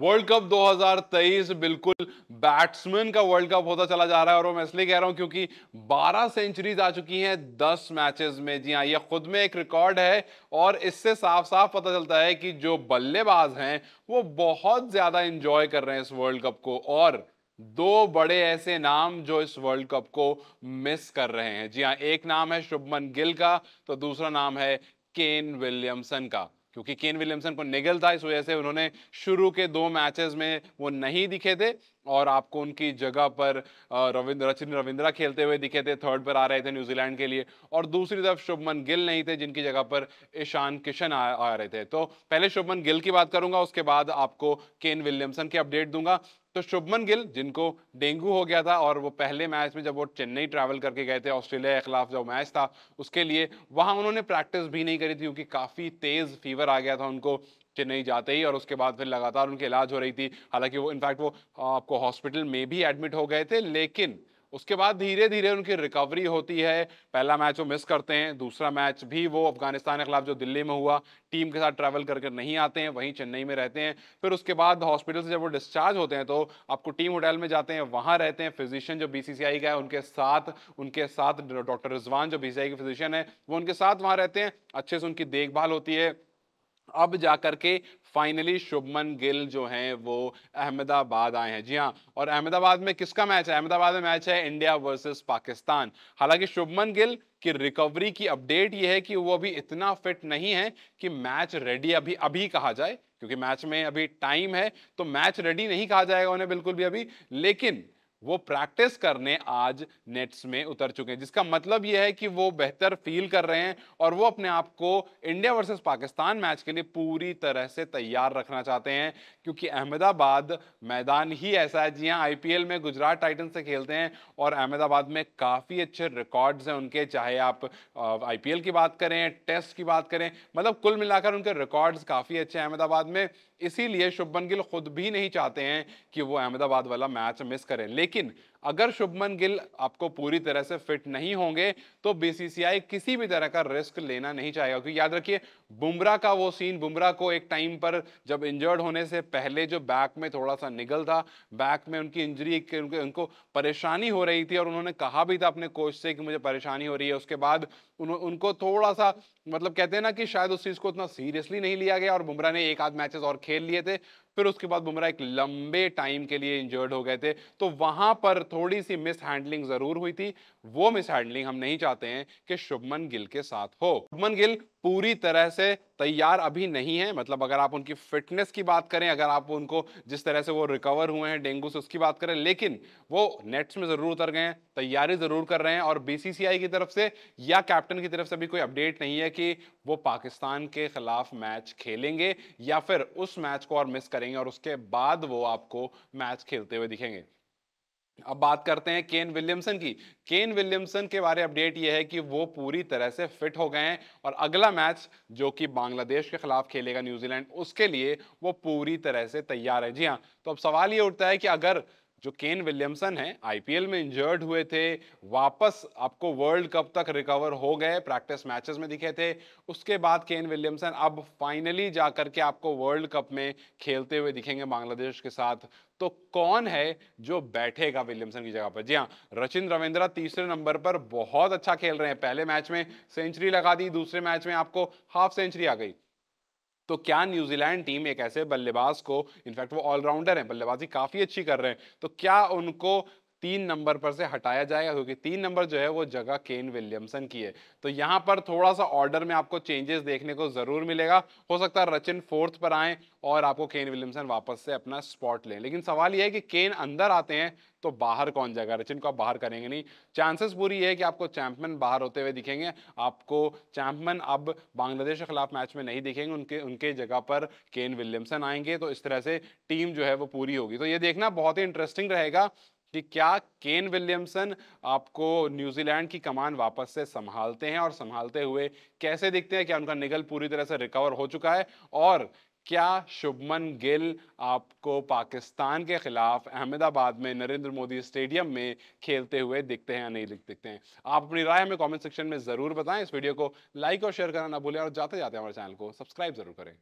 world cup 2023 बिल्कुल batsman का world cup होता चला जा रहा है और मैं इसलिए कह रहा हूं क्योंकि 12 सेंचुरीज आ चुकी हैं 10 मैचेस में जी हाँ ये खुद में एक रिकॉर्ड है और इससे साफ साफ पता चलता है कि जो बल्लेबाज हैं वो बहुत ज़्यादा इंजॉय कर रहे हैं इस वर्ल्ड कप को और दो बड़े ऐसे नाम जो इस वर्ल्ड कप को मिस कर रहे हैं जी हाँ एक नाम है शुभमन गिल का तो दूसरा नाम है केन विलियमसन का क्योंकि केन विलियमसन को निगल था इस वजह से उन्होंने शुरू के दो मैचेस में वो नहीं दिखे थे और आपको उनकी जगह पर रविंद्र रचिन रविंद्रा खेलते हुए दिखे थे थर्ड पर आ रहे थे न्यूजीलैंड के लिए और दूसरी तरफ शुभमन गिल नहीं थे जिनकी जगह पर ईशान किशन आ, आ रहे थे तो पहले शुभमन गिल की बात करूंगा उसके बाद आपको केन विलियमसन की अपडेट दूंगा तो शुभमन गिल जिनको डेंगू हो गया था और वो पहले मैच में जब वो चेन्नई ट्रैवल करके गए थे ऑस्ट्रेलिया के खिलाफ जो मैच था उसके लिए वहाँ उन्होंने प्रैक्टिस भी नहीं करी थी क्योंकि काफ़ी तेज़ फीवर आ गया था उनको चेन्नई जाते ही और उसके बाद फिर लगातार उनकी इलाज हो रही थी हालांकि वो इनफैक्ट वो आपको हॉस्पिटल में भी एडमिट हो गए थे लेकिन उसके बाद धीरे धीरे उनकी रिकवरी होती है पहला मैच वो मिस करते हैं दूसरा मैच भी वो अफगानिस्तान के खिलाफ जो दिल्ली में हुआ टीम के साथ ट्रैवल करके नहीं आते हैं वहीं चेन्नई में रहते हैं फिर उसके बाद हॉस्पिटल से जब वो डिस्चार्ज होते हैं तो आपको टीम होटल में जाते हैं वहाँ रहते हैं फिजिशियन जो बी का है उनके साथ उनके साथ डॉक्टर रिजवान जो बी के फिजिशियन है वो उनके साथ वहाँ रहते हैं अच्छे से उनकी देखभाल होती है अब जाकर के फाइनली शुभमन गिल जो हैं वो अहमदाबाद आए हैं जी हाँ और अहमदाबाद में किसका मैच है अहमदाबाद में मैच है इंडिया वर्सेस पाकिस्तान हालांकि शुभमन गिल की रिकवरी की अपडेट ये है कि वो अभी इतना फिट नहीं है कि मैच रेडी अभी अभी कहा जाए क्योंकि मैच में अभी टाइम है तो मैच रेडी नहीं कहा जाएगा उन्हें बिल्कुल भी अभी लेकिन वो प्रैक्टिस करने आज नेट्स में उतर चुके हैं जिसका मतलब यह है कि वो बेहतर फील कर रहे हैं और वो अपने आप को इंडिया वर्सेस पाकिस्तान मैच के लिए पूरी तरह से तैयार रखना चाहते हैं क्योंकि अहमदाबाद मैदान ही ऐसा है जी हाँ आईपीएल में गुजरात टाइटन से खेलते हैं और अहमदाबाद में काफ़ी अच्छे रिकॉर्ड्स हैं उनके चाहे आप आई की बात करें टेस्ट की बात करें मतलब कुल मिलाकर उनके रिकॉर्ड्स काफ़ी अच्छे हैं अहमदाबाद में इसीलिए शुभमन गिल खुद भी नहीं चाहते हैं कि वो अहमदाबाद वाला मैच मिस करें लेकिन लेकिन अगर शुभमन गिल आपको पूरी तरह से फिट नहीं होंगे तो बीसीसीआई किसी भी तरह का रिस्क लेना नहीं चाहेगा क्योंकि याद रखिए बुमराह का वो सीन बुमराह को एक टाइम पर जब इंजर्ड होने से पहले जो बैक में थोड़ा सा निगल था बैक में उनकी इंजरी उनके उनको परेशानी हो रही थी और उन्होंने कहा भी था अपने कोच से कि मुझे परेशानी हो रही है उसके बाद उन, उनको थोड़ा सा मतलब कहते हैं ना कि शायद उस चीज़ को उतना सीरियसली नहीं लिया गया और बुमराह ने एक आध मैचेस और खेल लिए थे फिर उसके बाद बुमराह एक लंबे टाइम के लिए इंजर्ड हो गए थे तो वहां पर थोड़ी सी मिस हैंडलिंग जरूर हुई थी वो मिस हैंडलिंग हम नहीं चाहते हैं कि शुभमन गिल के साथ हो शुभमन गिल पूरी तरह से तैयार अभी नहीं है मतलब अगर आप उनकी फिटनेस की बात करें अगर आप उनको जिस तरह से वो रिकवर हुए हैं डेंगू से उसकी बात करें लेकिन वो नेट्स में ज़रूर उतर गए हैं तैयारी ज़रूर कर रहे हैं और बीसीसीआई की तरफ से या कैप्टन की तरफ से भी कोई अपडेट नहीं है कि वो पाकिस्तान के ख़िलाफ़ मैच खेलेंगे या फिर उस मैच को और मिस करेंगे और उसके बाद वो आपको मैच खेलते हुए दिखेंगे अब बात करते हैं केन विलियमसन की केन विलियमसन के बारे अपडेट यह है कि वो पूरी तरह से फिट हो गए हैं और अगला मैच जो कि बांग्लादेश के खिलाफ खेलेगा न्यूजीलैंड उसके लिए वो पूरी तरह से तैयार है जी हाँ तो अब सवाल ये उठता है कि अगर जो केन विलियमसन है आईपीएल में इंजर्ड हुए थे वापस आपको वर्ल्ड कप तक रिकवर हो गए प्रैक्टिस मैचेस में दिखे थे उसके बाद केन विलियमसन अब फाइनली जा करके आपको वर्ल्ड कप में खेलते हुए दिखेंगे बांग्लादेश के साथ तो कौन है जो बैठेगा विलियमसन की जगह पर जी हाँ रचिन रविंद्रा तीसरे नंबर पर बहुत अच्छा खेल रहे हैं पहले मैच में सेंचुरी लगा दी दूसरे मैच में आपको हाफ सेंचुरी आ गई तो क्या न्यूजीलैंड टीम एक ऐसे बल्लेबाज को इनफैक्ट वो ऑलराउंडर हैं बल्लेबाजी काफ़ी अच्छी कर रहे हैं तो क्या उनको तीन नंबर पर से हटाया जाएगा क्योंकि तीन नंबर जो है वो जगह केन विलियमसन की है तो यहाँ पर थोड़ा सा ऑर्डर में आपको चेंजेस देखने को ज़रूर मिलेगा हो सकता है रचिन फोर्थ पर आए और आपको केन विलियमसन वापस से अपना स्पॉट लें लेकिन सवाल यह है कि केन अंदर आते हैं तो बाहर कौन जाएगा रचिन को आप बाहर करेंगे नहीं चांसेस पूरी है कि आपको चैंपियन बाहर होते हुए दिखेंगे आपको चैंपियन अब बांग्लादेश के खिलाफ मैच में नहीं दिखेंगे उनके उनके जगह पर केन विलियमसन आएंगे तो इस तरह से टीम जो है वो पूरी होगी तो ये देखना बहुत ही इंटरेस्टिंग रहेगा कि क्या केन विलियमसन आपको न्यूजीलैंड की कमान वापस से संभालते हैं और संभालते हुए कैसे दिखते हैं क्या उनका निगल पूरी तरह से रिकवर हो चुका है और क्या शुभमन गिल आपको पाकिस्तान के खिलाफ अहमदाबाद में नरेंद्र मोदी स्टेडियम में खेलते हुए दिखते हैं या नहीं दिखते हैं आप अपनी राय हमें कमेंट सेक्शन में ज़रूर बताएं इस वीडियो को लाइक और शेयर करना ना भूलें और जाते जाते हमारे चैनल को सब्सक्राइब जरूर करें